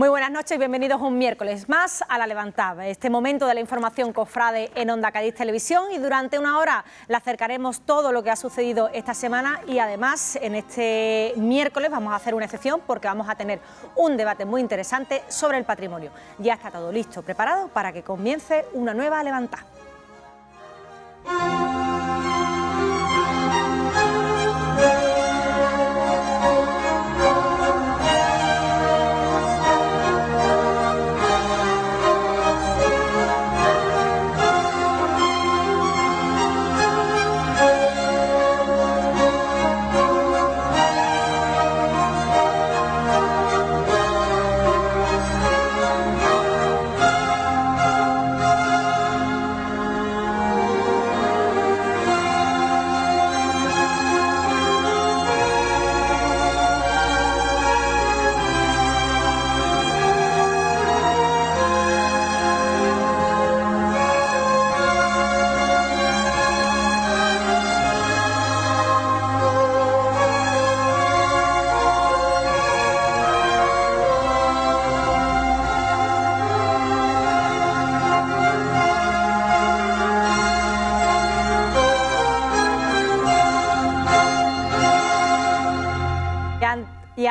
Muy buenas noches y bienvenidos un miércoles más a La Levantada. Este momento de la información cofrade en Onda Cadiz Televisión y durante una hora le acercaremos todo lo que ha sucedido esta semana y además en este miércoles vamos a hacer una excepción porque vamos a tener un debate muy interesante sobre el patrimonio. Ya está todo listo, preparado para que comience una nueva Levantada.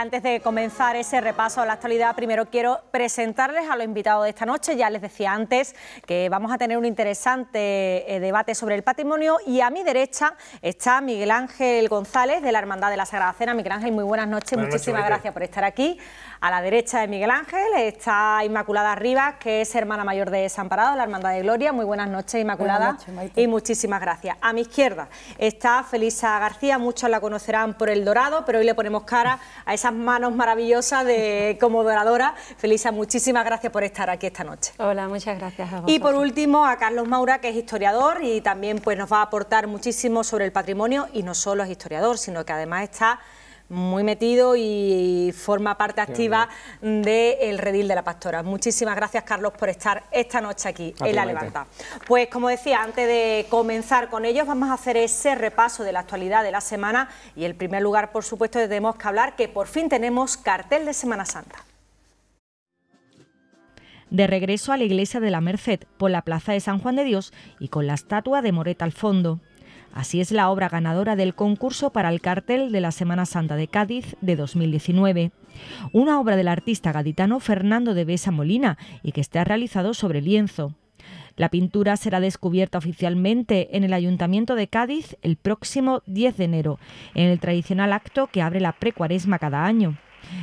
antes de comenzar ese repaso a la actualidad, primero quiero presentarles a los invitados de esta noche. Ya les decía antes que vamos a tener un interesante eh, debate sobre el patrimonio y a mi derecha está Miguel Ángel González de la Hermandad de la Sagrada Cena. Miguel Ángel, muy buenas noches, muchísimas gracias por estar aquí. A la derecha de Miguel Ángel está Inmaculada Rivas, que es hermana mayor de Desamparado, la Hermandad de Gloria. Muy buenas noches, Inmaculada. y muchísimas gracias. A mi izquierda está Felisa García, muchos la conocerán por El Dorado, pero hoy le ponemos cara a esas manos maravillosas de como doradora. Felisa, muchísimas gracias por estar aquí esta noche. Hola, muchas gracias a Y por último, a Carlos Maura, que es historiador y también pues, nos va a aportar muchísimo sobre el patrimonio y no solo es historiador, sino que además está muy metido y forma parte activa del redil de la pastora. Muchísimas gracias, Carlos, por estar esta noche aquí en La Levanta. Pues como decía, antes de comenzar con ellos, vamos a hacer ese repaso de la actualidad de la semana y el primer lugar, por supuesto, tenemos que hablar que por fin tenemos cartel de Semana Santa de regreso a la iglesia de la Merced por la plaza de San Juan de Dios y con la estatua de Moreta al fondo. Así es la obra ganadora del concurso para el cartel de la Semana Santa de Cádiz de 2019. Una obra del artista gaditano Fernando de Besa Molina y que está realizado sobre lienzo. La pintura será descubierta oficialmente en el Ayuntamiento de Cádiz el próximo 10 de enero, en el tradicional acto que abre la precuaresma cada año.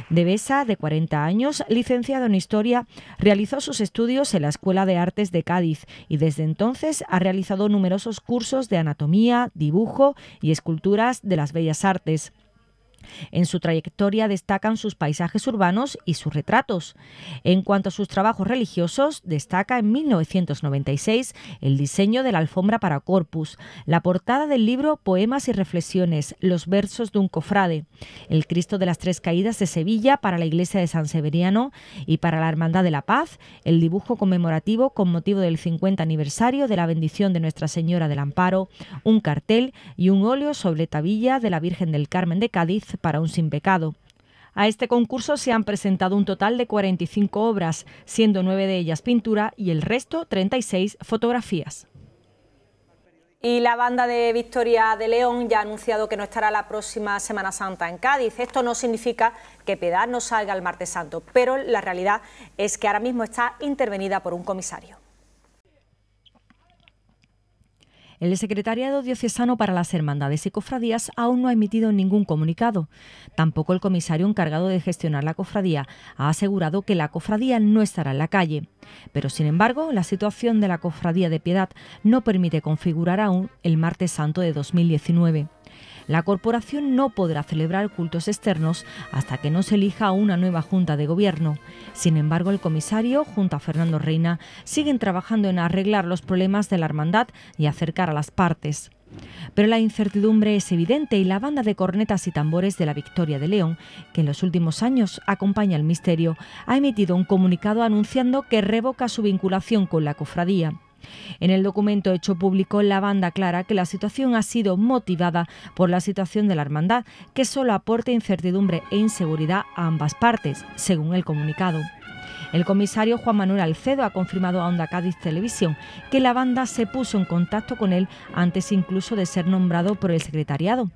Besa, de 40 años, licenciado en Historia, realizó sus estudios en la Escuela de Artes de Cádiz y desde entonces ha realizado numerosos cursos de anatomía, dibujo y esculturas de las bellas artes. En su trayectoria destacan sus paisajes urbanos y sus retratos. En cuanto a sus trabajos religiosos, destaca en 1996 el diseño de la alfombra para Corpus, la portada del libro Poemas y Reflexiones, los versos de un cofrade, el Cristo de las Tres Caídas de Sevilla para la Iglesia de San Severiano y para la Hermandad de la Paz, el dibujo conmemorativo con motivo del 50 aniversario de la bendición de Nuestra Señora del Amparo, un cartel y un óleo sobre tabilla de la Virgen del Carmen de Cádiz para un sin pecado. A este concurso se han presentado un total de 45 obras, siendo nueve de ellas pintura y el resto 36 fotografías. Y la banda de Victoria de León ya ha anunciado que no estará la próxima Semana Santa en Cádiz. Esto no significa que Piedad no salga el martes santo, pero la realidad es que ahora mismo está intervenida por un comisario. El Secretariado Diocesano para las Hermandades y Cofradías aún no ha emitido ningún comunicado. Tampoco el comisario encargado de gestionar la cofradía ha asegurado que la cofradía no estará en la calle. Pero, sin embargo, la situación de la cofradía de Piedad no permite configurar aún el Martes Santo de 2019. La corporación no podrá celebrar cultos externos hasta que no se elija una nueva junta de gobierno. Sin embargo, el comisario, junto a Fernando Reina, siguen trabajando en arreglar los problemas de la hermandad y acercar a las partes. Pero la incertidumbre es evidente y la banda de cornetas y tambores de la Victoria de León, que en los últimos años acompaña al misterio, ha emitido un comunicado anunciando que revoca su vinculación con la cofradía. En el documento hecho público, la banda aclara que la situación ha sido motivada por la situación de la hermandad, que solo aporta incertidumbre e inseguridad a ambas partes, según el comunicado. El comisario Juan Manuel Alcedo ha confirmado a Onda Cádiz Televisión que la banda se puso en contacto con él antes incluso de ser nombrado por el secretariado.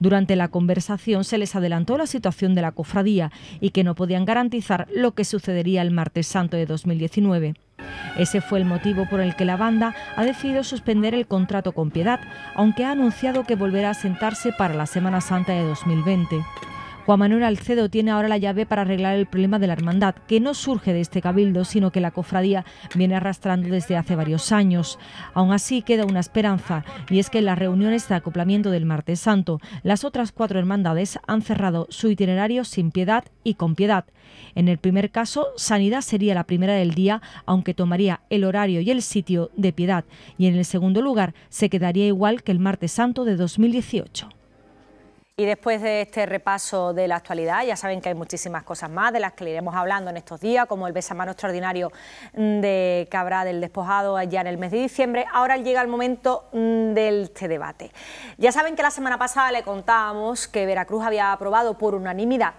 Durante la conversación se les adelantó la situación de la cofradía y que no podían garantizar lo que sucedería el martes santo de 2019. Ese fue el motivo por el que la banda ha decidido suspender el contrato con Piedad, aunque ha anunciado que volverá a sentarse para la Semana Santa de 2020. Juan Manuel Alcedo tiene ahora la llave para arreglar el problema de la hermandad, que no surge de este cabildo, sino que la cofradía viene arrastrando desde hace varios años. Aún así queda una esperanza, y es que en las reuniones de acoplamiento del martes santo, las otras cuatro hermandades han cerrado su itinerario sin piedad y con piedad. En el primer caso, Sanidad sería la primera del día, aunque tomaría el horario y el sitio de piedad, y en el segundo lugar se quedaría igual que el martes santo de 2018. Y después de este repaso de la actualidad, ya saben que hay muchísimas cosas más de las que le iremos hablando en estos días, como el besamano extraordinario de habrá del Despojado allá en el mes de diciembre. Ahora llega el momento mm, de este debate. Ya saben que la semana pasada le contábamos que Veracruz había aprobado por unanimidad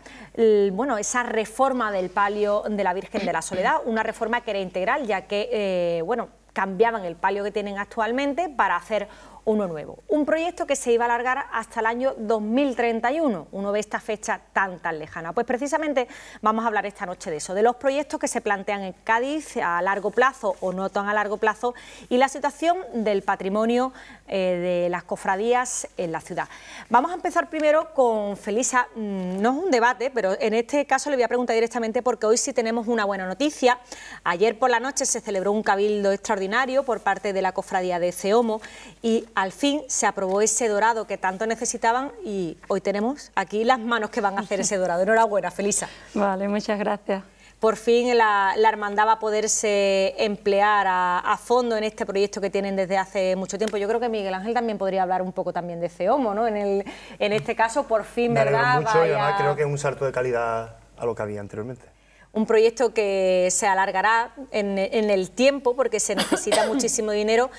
bueno, esa reforma del palio de la Virgen de la Soledad, una reforma que era integral, ya que, eh, bueno, cambiaban el palio que tienen actualmente para hacer uno nuevo. Un proyecto que se iba a alargar hasta el año 2031. Uno ve esta fecha tan, tan lejana. Pues precisamente vamos a hablar esta noche de eso, de los proyectos que se plantean en Cádiz a largo plazo o no tan a largo plazo y la situación del patrimonio eh, de las cofradías en la ciudad. Vamos a empezar primero con Felisa. Mm, no es un debate, pero en este caso le voy a preguntar directamente porque hoy sí tenemos una buena noticia. Ayer por la noche se celebró un cabildo extraordinario por parte de la cofradía de Ceomo y al fin se aprobó ese dorado que tanto necesitaban y hoy tenemos aquí las manos que van a hacer ese dorado. Enhorabuena, Felisa. Vale, muchas gracias. Por fin la, hermandad va a poderse emplear a, fondo en este proyecto que tienen desde hace mucho tiempo. Yo creo que Miguel Ángel también podría hablar un poco también de homo, ¿no? En, el, en este caso, por fin, Me ¿verdad? Mucho, y además creo que es un salto de calidad a lo que había anteriormente un proyecto que se alargará en, el tiempo porque se necesita muchísimo dinero.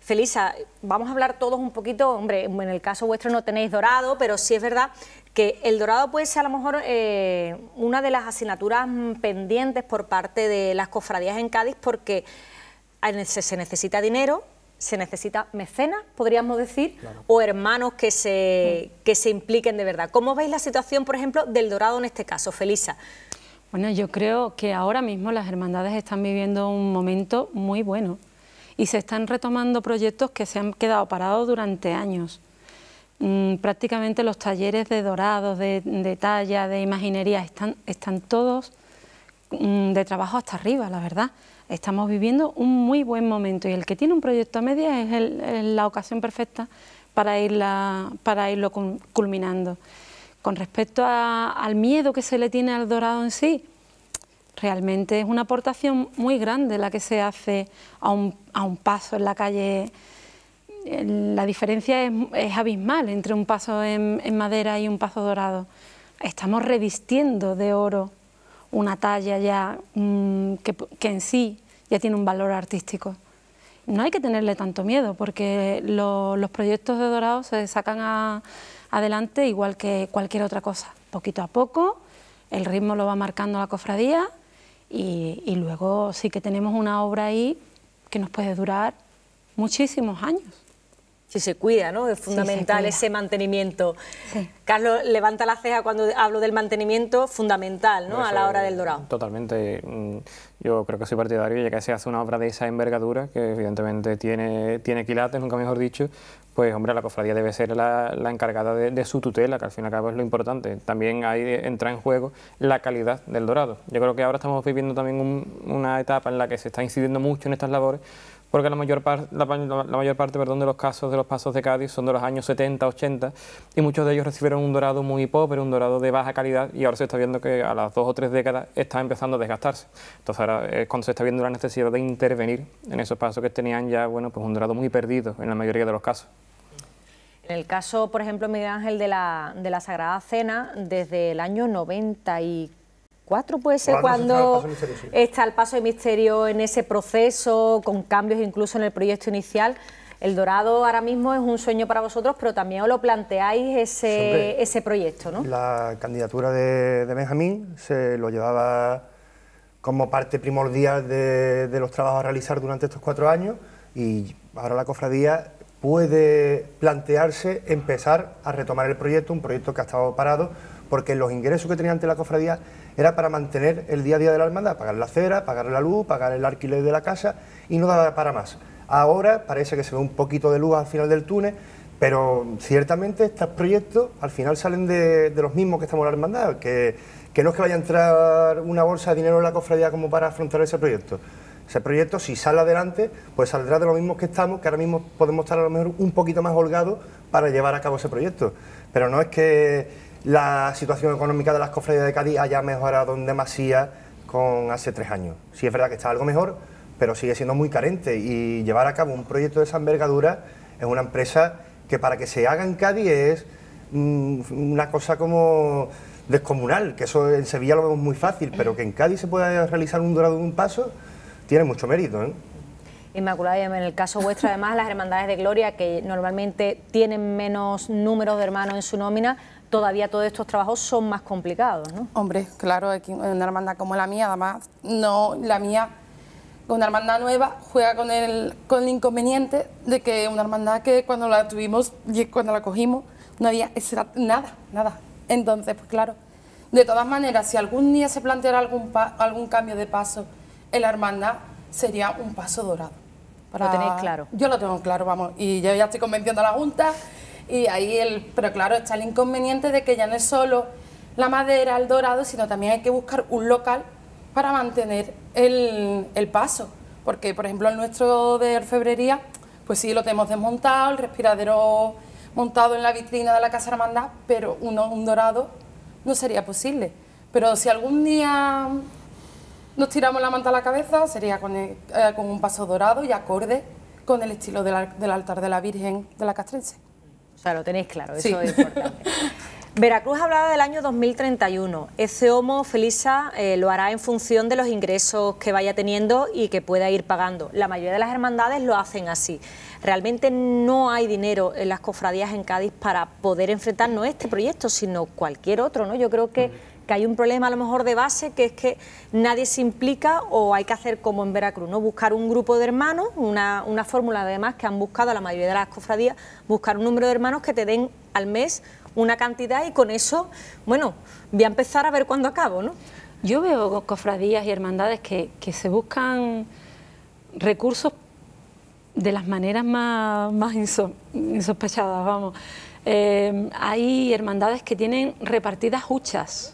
Felisa, vamos a hablar todos un poquito, hombre, en el caso vuestro no tenéis dorado, pero sí es verdad que el dorado puede ser a lo mejor eh, una de las asignaturas pendientes por parte de las cofradías en Cádiz porque se necesita dinero, se necesita mecenas, podríamos decir, o hermanos que se, mm. que se impliquen de verdad. ¿Cómo veis la situación, por ejemplo, del dorado en este caso, Felisa? Bueno, yo creo que ahora mismo las hermandades están viviendo un momento muy bueno y se están retomando proyectos que se han quedado parados durante años. Mm, prácticamente los talleres de dorados, de, talla, de imaginería, están, están todos mm, de trabajo hasta arriba, la verdad. Estamos viviendo un muy buen momento y el que tiene un proyecto a media es, la ocasión perfecta para, para irlo culminando. Con respecto al miedo que se le tiene al dorado en sí, realmente es una aportación muy grande la que se hace a un, paso en la calle. La diferencia es, abismal entre un paso en, madera y un paso dorado. Estamos revistiendo de oro una talla ya mm, que, en sí ya tiene un valor artístico. No hay que tenerle tanto miedo porque los proyectos de dorado se sacan a, adelante igual que cualquier otra cosa, poquito a poco, el ritmo lo va marcando la cofradía y, luego sí que tenemos una obra ahí que nos puede durar muchísimos años si se cuida, ¿no? Es fundamental ese mantenimiento. Carlos levanta la ceja cuando hablo del mantenimiento, fundamental, ¿no? a la hora del dorado. Totalmente. Mm, yo creo que soy partidario, ya que se hace una obra de esa envergadura, que evidentemente tiene, tiene quilates, nunca mejor dicho, pues hombre, la cofradía debe ser la, encargada de, su tutela, que al fin y al cabo es lo importante. También ahí entra en juego la calidad del dorado. Yo creo que ahora estamos viviendo también una etapa en la que se está incidiendo mucho en estas labores, porque la mayor, la, mayor parte perdón, de los casos de los pasos de Cádiz son de los años 70, 80, y muchos de ellos recibieron un dorado muy pobre, un dorado de baja calidad, y ahora se está viendo que a las dos o tres décadas está empezando a desgastarse. Entonces ahora eh, es cuando se está viendo la necesidad de intervenir en esos pasos que tenían ya bueno, pues un dorado muy perdido en la mayoría de los casos. En el caso, por ejemplo, Miguel Ángel de la, de la Sagrada Cena, desde el año 94, cuatro puede ser cuando, está, el paso de misterio en ese proceso, con cambios incluso en el proyecto inicial. El Dorado ahora mismo es un sueño para vosotros, pero también os lo planteáis ese, ese proyecto, ¿no? La candidatura de, Benjamín se lo llevaba como parte primordial de, los trabajos a realizar durante estos cuatro años y ahora la cofradía puede plantearse empezar a retomar el proyecto, un proyecto que ha estado parado, porque los ingresos que tenía ante la cofradía era para mantener el día a día de la hermandad, pagar la cera, pagar la luz, pagar el alquiler de la casa y no daba para más. Ahora parece que se ve un poquito de luz al final del túnel, pero ciertamente estos proyectos al final salen de, los mismos que estamos en la hermandad, que, que, no es que vaya a entrar una bolsa de dinero en la cofradía como para afrontar ese proyecto. Ese proyecto, si sale adelante, pues saldrá de los mismos que estamos, que ahora mismo podemos estar a lo mejor un poquito más holgados para llevar a cabo ese proyecto. Pero no es que la situación económica de las cofradías de Cádiz haya mejorado en demasía con hace tres años. Sí es verdad que está algo mejor, pero sigue siendo muy carente y llevar a cabo un proyecto de esa envergadura es una empresa que para que se haga en Cádiz es mm, una cosa como descomunal, que eso en Sevilla lo vemos muy fácil, pero que en Cádiz se pueda realizar un dorado de un paso tiene mucho mérito. ¿eh? Inmaculada, en el caso vuestro, además, las hermandades de gloria, que normalmente tienen menos números de hermanos en su nómina, todavía todos estos trabajos son más complicados, ¿no? Hombre, claro, aquí una hermandad como la mía, además, no, la mía, una hermandad nueva, juega con el, con el inconveniente de que una hermandad que cuando la tuvimos, ...y cuando la cogimos, no había nada, nada. Entonces, pues claro, de todas maneras, si algún día se planteara algún, algún cambio de paso en la hermandad, sería un paso dorado. Para... Lo claro. Yo lo tengo claro, vamos. Y yo ya estoy convenciendo a la Junta y ahí el, pero claro, está el inconveniente de que ya no es solo la madera, el dorado, sino también hay que buscar un local para mantener el, paso. Porque, por ejemplo, el nuestro de orfebrería, pues sí, lo tenemos desmontado, el respiradero montado en la vitrina de la Casa Hermandad, pero uno, un dorado no sería posible. Pero si algún día nos tiramos la manta a la cabeza, sería con, eh, un paso dorado y acorde con el estilo del, del altar de la Virgen de la Castrense. O sea, lo tenéis claro, eso es importante. Veracruz hablaba del año 2031. Ese homo, Felisa, eh, lo hará en función de los ingresos que vaya teniendo y que pueda ir pagando. La mayoría de las hermandades lo hacen así. Realmente no hay dinero en las cofradías en Cádiz para poder enfrentarnos este proyecto, sino cualquier otro. ¿no? Yo creo que mm que hay un problema a lo mejor de base, que es que nadie se implica o hay que hacer como en Veracruz, ¿no? Buscar un grupo de hermanos, una, fórmula además que han buscado la mayoría de las cofradías, buscar un número de hermanos que te den al mes una cantidad y con eso, bueno, voy a empezar a ver cuándo acabo, ¿no? Yo veo cofradías y hermandades que, se buscan recursos de las maneras más, insospechadas, vamos. Eh, hay hermandades que tienen repartidas huchas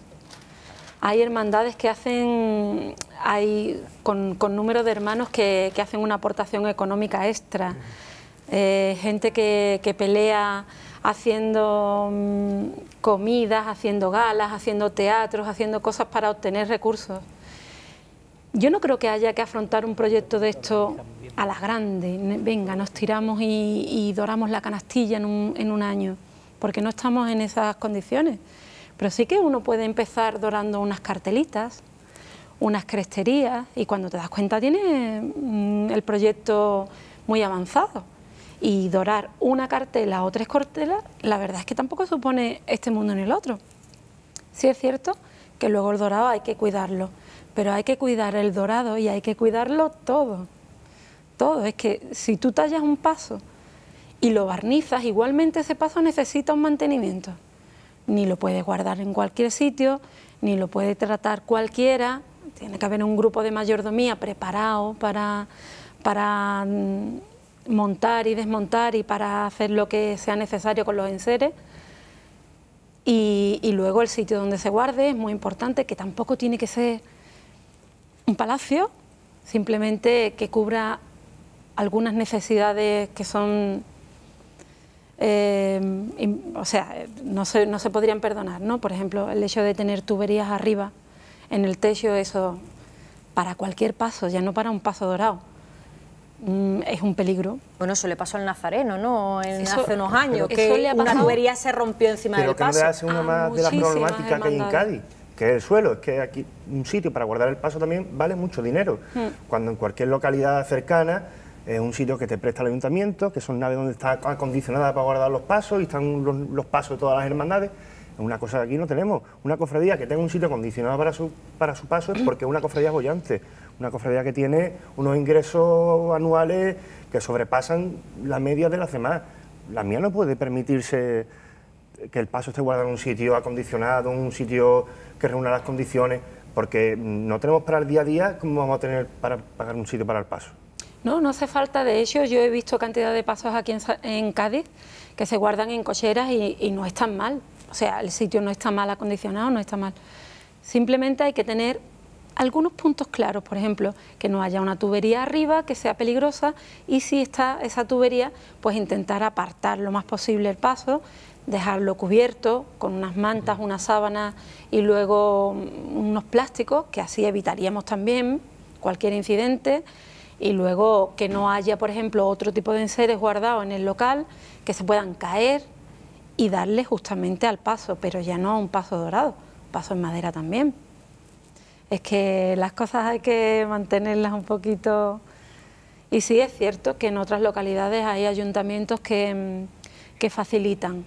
hay hermandades que hacen, hay con, número de hermanos que, hacen una aportación económica extra, eh, gente que, pelea haciendo mm, comidas, haciendo galas, haciendo teatros, haciendo cosas para obtener recursos. Yo no creo que haya que afrontar un proyecto de esto a las grandes, venga, nos tiramos y, y doramos la canastilla en un año, porque no estamos en esas condiciones. Pero sí que uno puede empezar dorando unas cartelitas, unas cresterías y cuando te das cuenta tiene mm, el proyecto muy avanzado. Y dorar una cartela o tres cartelas, la verdad es que tampoco supone este mundo ni el otro. Sí es cierto que luego el dorado hay que cuidarlo, pero hay que cuidar el dorado y hay que cuidarlo todo. Todo, es que si tú tallas un paso y lo barnizas, igualmente ese paso necesita un mantenimiento ni lo puede guardar en cualquier sitio, ni lo puede tratar cualquiera. Tiene que haber un grupo de mayordomía preparado para, para mm, montar y desmontar y para hacer lo que sea necesario con los enseres. Y, y, luego el sitio donde se guarde es muy importante, que tampoco tiene que ser un palacio, simplemente que cubra algunas necesidades que son Em, o sea, no se, podrían perdonar, ¿no? Por ejemplo, el hecho de tener tuberías arriba en el techo, eso para cualquier paso, ya no para un paso dorado, mm, es un peligro. Bueno, eso le pasó al nazareno, ¿no? hace unos años, que una tubería se rompió encima del paso. Pero que le hace una ah, más de la problemáticas que hay en Cádiz, que es el suelo, es que aquí un sitio para guardar el paso también vale mucho dinero, hmm. cuando en cualquier localidad cercana es un sitio que te presta el ayuntamiento, que son naves donde está acondicionada para guardar los pasos y están los, pasos de todas las hermandades. Una cosa que aquí no tenemos. Una cofradía que tenga un sitio acondicionado para su, para su paso es mm. porque es una cofradía bollante. Una cofradía que tiene unos ingresos anuales que sobrepasan la media de las demás. La mía no puede permitirse que el paso esté guardado en un sitio acondicionado, en un sitio que reúna las condiciones, porque no tenemos para el día a día cómo vamos a tener para pagar un sitio para el paso. No, no hace falta. De hecho, yo he visto cantidad de pasos aquí en, Cádiz que se guardan en cocheras y, no están mal. O sea, el sitio no está mal acondicionado, no está mal. Simplemente hay que tener algunos puntos claros, por ejemplo, que no haya una tubería arriba que sea peligrosa y si está esa tubería, pues intentar apartar lo más posible el paso, dejarlo cubierto con unas mantas, una sábana y luego mm, unos plásticos, que así evitaríamos también cualquier incidente y luego que no haya, por ejemplo, otro tipo de enseres guardados en el local que se puedan caer y darle justamente al paso, pero ya no a un paso dorado, paso en madera también. Es que las cosas hay que mantenerlas un poquito... Y sí es cierto que en otras localidades hay ayuntamientos que, mm, que facilitan,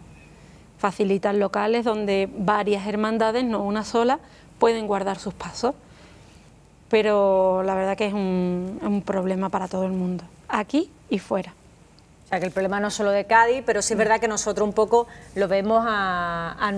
facilitan locales donde varias hermandades, no una sola, pueden guardar sus pasos pero la verdad que es un, problema para todo el mundo, aquí y fuera. O sea, que el problema no es solo de Cádiz, pero sí es verdad que nosotros un poco lo vemos a...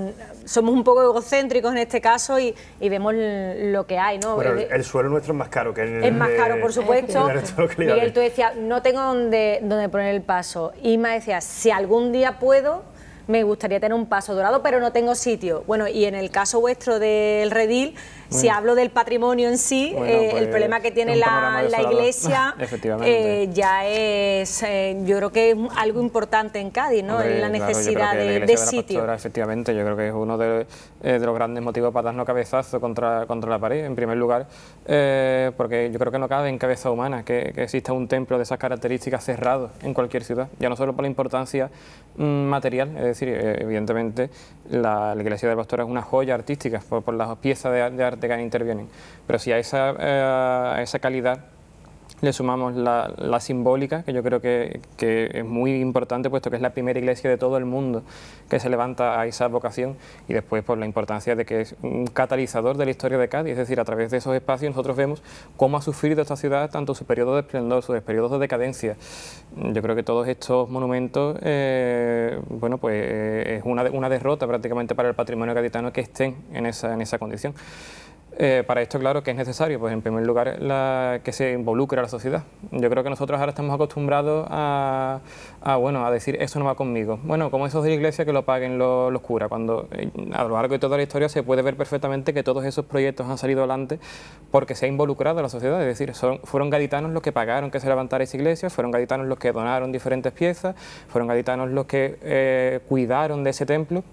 somos un poco egocéntricos en este caso y, vemos lo que hay, ¿no? el, suelo nuestro es más caro que el... Es más caro, por supuesto. Miguel, tú decías, no tengo donde donde poner el paso. Y Ima decía, si algún día puedo, me gustaría tener un paso dorado, pero no tengo sitio. Bueno, y en el caso vuestro del redil, si hablo del patrimonio en sí, eh, el pues, problema que tiene la, iglesia eh, ya es, eh, yo creo que es algo importante en Cádiz, ¿no? la necesidad de, sitio. efectivamente, yo creo que es uno de, de, los grandes motivos para darnos cabezazo contra, contra la pared, en primer lugar, porque yo creo que no cabe en cabeza humana que, que exista un templo de esas características cerrado en cualquier ciudad, ya no solo por la importancia mm, material, decir, eh, evidentemente la, iglesia del Pastor es una joya artística por, las piezas de, arte que intervienen, pero si a esa, eh, a esa calidad le sumamos la, la, simbólica, que yo creo que, es muy importante, puesto que es la primera iglesia de todo el mundo que se levanta a esa vocación, y después por la importancia de que es un catalizador de la historia de Cádiz, es decir, a través de esos espacios nosotros vemos cómo ha sufrido esta ciudad tanto su periodo de esplendor, sus periodos de decadencia. Yo creo que todos estos monumentos, eh, bueno, pues eh, es una, una derrota prácticamente para el patrimonio gaditano que estén en esa, en esa condición. Eh, para esto, claro, que es necesario, pues en primer lugar, que se involucre a la sociedad. Yo creo que nosotros ahora estamos acostumbrados a, bueno, a decir, eso no va conmigo. Bueno, como eso de la iglesia que lo paguen los, curas, cuando eh, a lo largo de toda la historia se puede ver perfectamente que todos esos proyectos han salido adelante porque se ha involucrado a la sociedad, es decir, fueron gaditanos los que pagaron que se levantara esa iglesia, fueron gaditanos los que donaron diferentes piezas, fueron gaditanos los que eh, cuidaron de ese templo,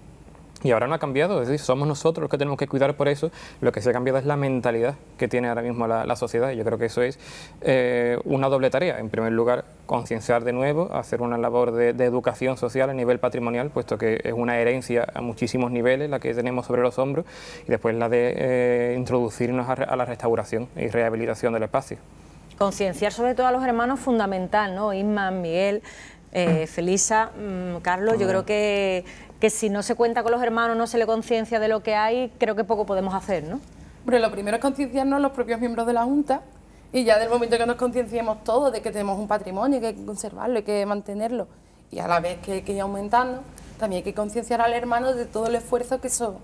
y ahora no ha cambiado, es decir, somos nosotros los que tenemos que cuidar por eso. Lo que se ha cambiado es la mentalidad que tiene ahora mismo la, sociedad. yo creo que eso es eh, una doble tarea. En primer lugar, concienciar de nuevo, hacer una labor de, educación social a nivel patrimonial, puesto que es una herencia a muchísimos niveles la que tenemos sobre los hombros. Y después la de eh, introducirnos a, la restauración y rehabilitación del espacio. Concienciar sobre todo a los hermanos fundamental, ¿no? Isma, Miguel, eh, Felisa, mm, Carlos, yo creo que que si no se cuenta con los hermanos, no se le conciencia de lo que hay, creo que poco podemos hacer, ¿no? Pero lo primero es concienciarnos los propios miembros de la Junta y ya del momento que nos concienciemos todos de que tenemos un patrimonio, que hay que conservarlo, hay que mantenerlo y a la vez que hay que ir aumentando, también hay que concienciar al hermano de todo el esfuerzo que eso,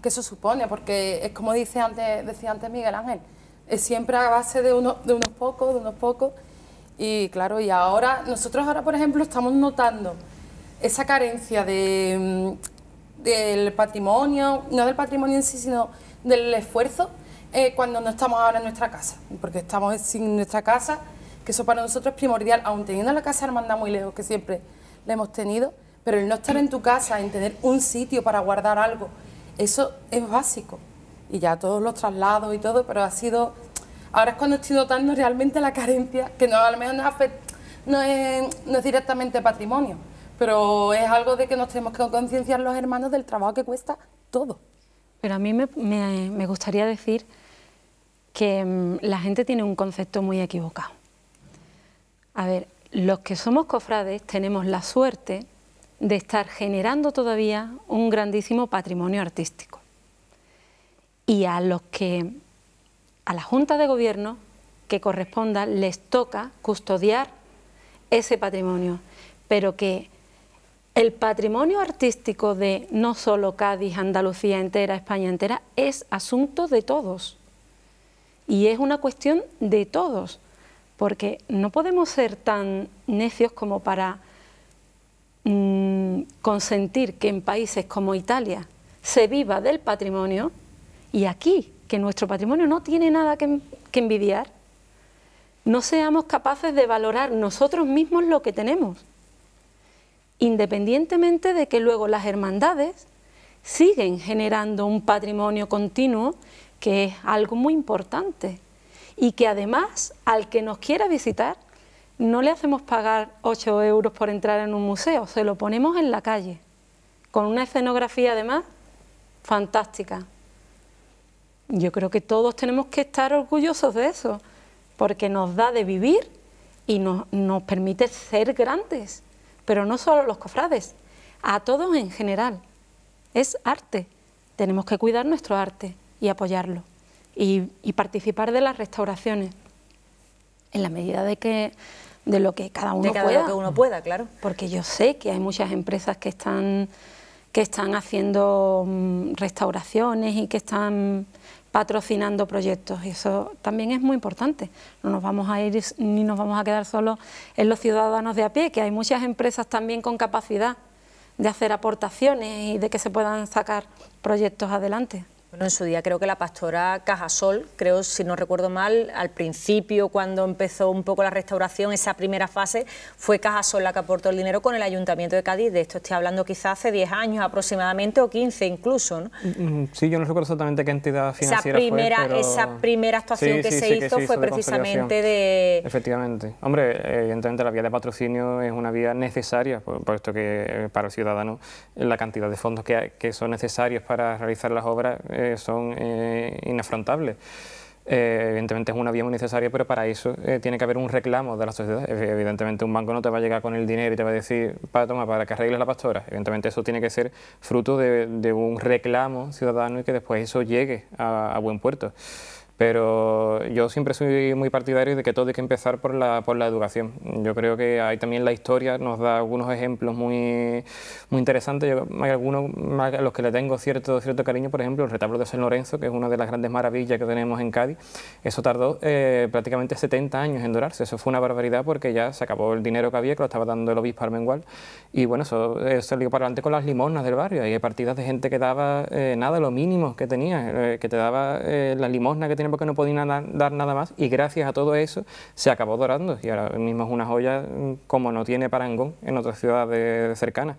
que eso supone, porque es como dice antes, decía antes Miguel Ángel, es siempre a base de, uno, de unos pocos, de unos pocos, y claro, y ahora, nosotros ahora, por ejemplo, estamos notando esa carencia de, mm, del patrimonio, no del patrimonio en sí, sino del esfuerzo, eh, cuando no estamos ahora en nuestra casa, porque estamos sin nuestra casa, que eso para nosotros es primordial, aun teniendo la casa hermandad muy lejos, que siempre la hemos tenido, pero el no estar en tu casa, en tener un sitio para guardar algo, eso es básico. Y ya todos los traslados y todo, pero ha sido... Ahora es cuando estoy notando realmente la carencia, que no, a lo mejor no es directamente patrimonio, pero es algo de que nos tenemos que concienciar los hermanos del trabajo que cuesta todo. Pero a mí me, gustaría decir que mm, la gente tiene un concepto muy equivocado. A ver, los que somos cofrades tenemos la suerte de estar generando todavía un grandísimo patrimonio artístico. Y a los que, a la Junta de Gobierno que corresponda, les toca custodiar ese patrimonio, pero que el patrimonio artístico de no solo Cádiz, Andalucía entera, España entera, es asunto de todos. Y es una cuestión de todos, porque no podemos ser tan necios como para mm, consentir que en países como Italia se viva del patrimonio y aquí, que nuestro patrimonio no tiene nada que envidiar, no seamos capaces de valorar nosotros mismos lo que tenemos independientemente de que luego las hermandades siguen generando un patrimonio continuo que es algo muy importante y que además al que nos quiera visitar no le hacemos pagar 8 euros por entrar en un museo, se lo ponemos en la calle, con una escenografía además fantástica. Yo creo que todos tenemos que estar orgullosos de eso, porque nos da de vivir y nos, nos permite ser grandes pero no solo los cofrades, a todos en general. Es arte. Tenemos que cuidar nuestro arte y apoyarlo y, participar de las restauraciones en la medida de que de lo que cada uno pueda. que uno pueda, claro. Porque yo sé que hay muchas empresas que están que están haciendo mm, restauraciones y que están patrocinando proyectos y eso también es muy importante. No nos vamos a ir ni nos vamos a quedar solos en los ciudadanos de a pie, que hay muchas empresas también con capacidad de hacer aportaciones y de que se puedan sacar proyectos adelante. Bueno, en su día creo que la pastora Cajasol, creo, si no recuerdo mal, al principio cuando empezó un poco la restauración, esa primera fase, fue Cajasol la que aportó el dinero con el Ayuntamiento de Cádiz. De esto estoy hablando quizás hace 10 años aproximadamente o 15 incluso, ¿no? Mm, mm, sí, yo no recuerdo exactamente qué entidad financiera esa primera, fue, pero... Esa primera actuación que, se hizo fue precisamente de... Efectivamente. Hombre, evidentemente la vía de patrocinio es una vía necesaria, por esto que eh, para el ciudadano la cantidad de fondos que, que son necesarios para realizar las obras eh, son eh, inafrontables. Eh, evidentemente es una vía muy necesaria, pero para eso tiene que haber un reclamo de la sociedad. Evidentemente un banco no te va a llegar con el dinero y te va a decir, para, para que arregles la pastora. Evidentemente eso tiene que ser fruto de, un reclamo ciudadano y que después eso llegue a buen puerto. Pero yo siempre soy muy partidario de que todo hay que empezar por la, por la educación. Yo creo que ahí también la historia nos da algunos ejemplos muy, muy interesantes. Yo, hay algunos a los que le tengo cierto, cierto cariño, por ejemplo, el retablo de San Lorenzo, que es una de las grandes maravillas que tenemos en Cádiz. Eso tardó eh, prácticamente 70 años en dorarse. Eso fue una barbaridad porque ya se acabó el dinero que había, que lo estaba dando el obispo Armengual. Y bueno, eso, eh, salió para adelante con las limonas del barrio. Hay partidas de gente que daba eh, nada, lo mínimo que tenía, que te daba la limosna que tenía porque no podía dar, dar, nada más y gracias a todo eso se acabó dorando y ahora mismo es una joya mm, como no tiene parangón en otras ciudades cercanas.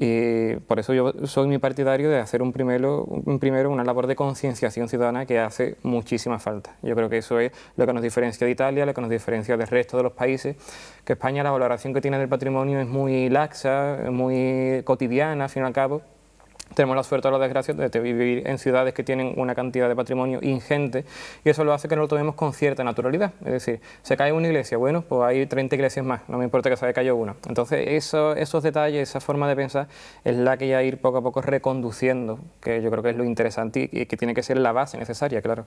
Y por eso yo soy mi partidario de hacer un primero, un primero una labor de concienciación ciudadana que hace muchísima falta. Yo creo que eso es lo que nos diferencia de Italia, lo que nos diferencia del resto de los países, que España la valoración que tiene del patrimonio es muy laxa, muy cotidiana, al fin y al cabo, tenemos la suerte o la desgracia de vivir en ciudades que tienen una cantidad de patrimonio ingente y eso lo hace que no lo tomemos con cierta naturalidad. Es decir, se cae una iglesia, bueno, pues hay 30 iglesias más, no me importa que se haya caído una. Entonces, eso, esos detalles, esa forma de pensar es la que ya ir poco a poco reconduciendo, que yo creo que es lo interesante y que tiene que ser la base necesaria, claro.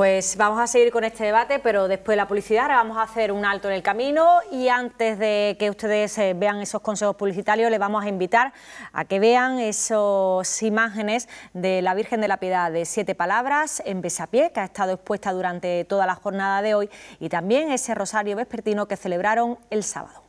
Pues vamos a seguir con este debate, pero después de la publicidad ahora vamos a hacer un alto en el camino y antes de que ustedes eh, vean esos consejos publicitarios les vamos a invitar a que vean esas imágenes de la Virgen de la Piedad de Siete Palabras en Besapié, que ha estado expuesta durante toda la jornada de hoy y también ese rosario vespertino que celebraron el sábado.